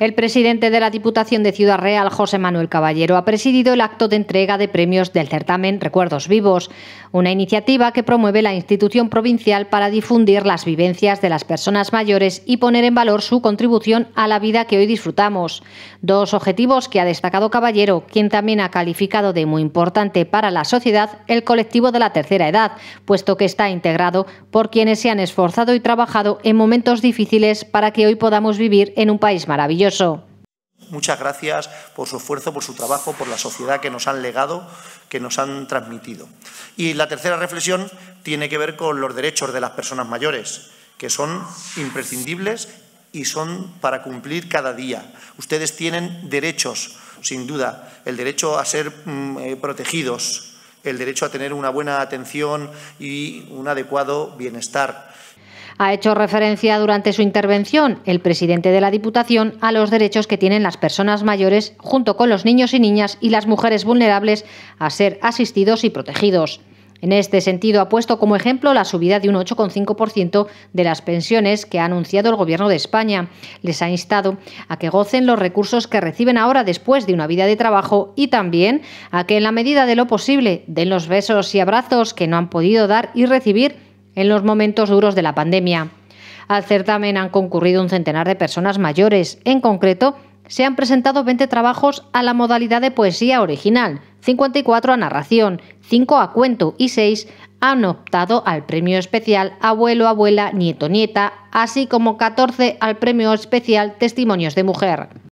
El presidente de la Diputación de Ciudad Real, José Manuel Caballero, ha presidido el acto de entrega de premios del certamen Recuerdos Vivos, una iniciativa que promueve la institución provincial para difundir las vivencias de las personas mayores y poner en valor su contribución a la vida que hoy disfrutamos. Dos objetivos que ha destacado Caballero, quien también ha calificado de muy importante para la sociedad el colectivo de la tercera edad, puesto que está integrado por quienes se han esforzado y trabajado en momentos difíciles para que hoy podamos vivir en un país maravilloso Muchas gracias por su esfuerzo, por su trabajo, por la sociedad que nos han legado, que nos han transmitido. Y la tercera reflexión tiene que ver con los derechos de las personas mayores, que son imprescindibles y son para cumplir cada día. Ustedes tienen derechos, sin duda, el derecho a ser mm, eh, protegidos, el derecho a tener una buena atención y un adecuado bienestar ha hecho referencia durante su intervención el presidente de la Diputación a los derechos que tienen las personas mayores junto con los niños y niñas y las mujeres vulnerables a ser asistidos y protegidos. En este sentido, ha puesto como ejemplo la subida de un 8,5% de las pensiones que ha anunciado el Gobierno de España. Les ha instado a que gocen los recursos que reciben ahora después de una vida de trabajo y también a que, en la medida de lo posible, den los besos y abrazos que no han podido dar y recibir en los momentos duros de la pandemia. Al certamen han concurrido un centenar de personas mayores. En concreto, se han presentado 20 trabajos a la modalidad de poesía original, 54 a narración, 5 a cuento y 6 han optado al premio especial Abuelo, Abuela, Nieto, Nieta, así como 14 al premio especial Testimonios de Mujer.